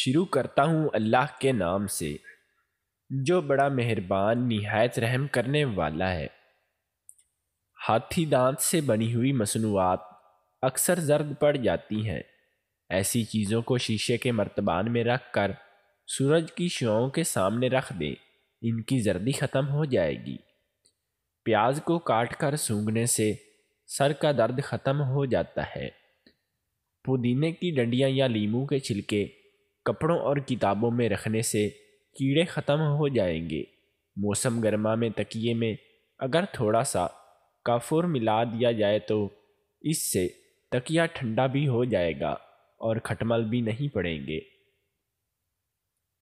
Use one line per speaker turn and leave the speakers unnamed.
शुरू करता हूँ अल्लाह के नाम से जो बड़ा मेहरबान नहायत रहम करने वाला है हाथी दांत से बनी हुई मसनूआत अक्सर जर्द पड़ जाती हैं ऐसी चीज़ों को शीशे के मर्तबान में रख कर सूरज की शुआओं के सामने रख दें इनकी जर्दी ख़त्म हो जाएगी प्याज को काट कर सूंघने से सर का दर्द ख़त्म हो जाता है पुदीने की डंडियाँ या लीमू के छिलके कपड़ों और किताबों में रखने से कीड़े ख़त्म हो जाएंगे मौसम गर्मा में तकिए में अगर थोड़ा सा काफूर मिला दिया जाए तो इससे तकिया ठंडा भी हो जाएगा और खटमल भी नहीं पड़ेंगे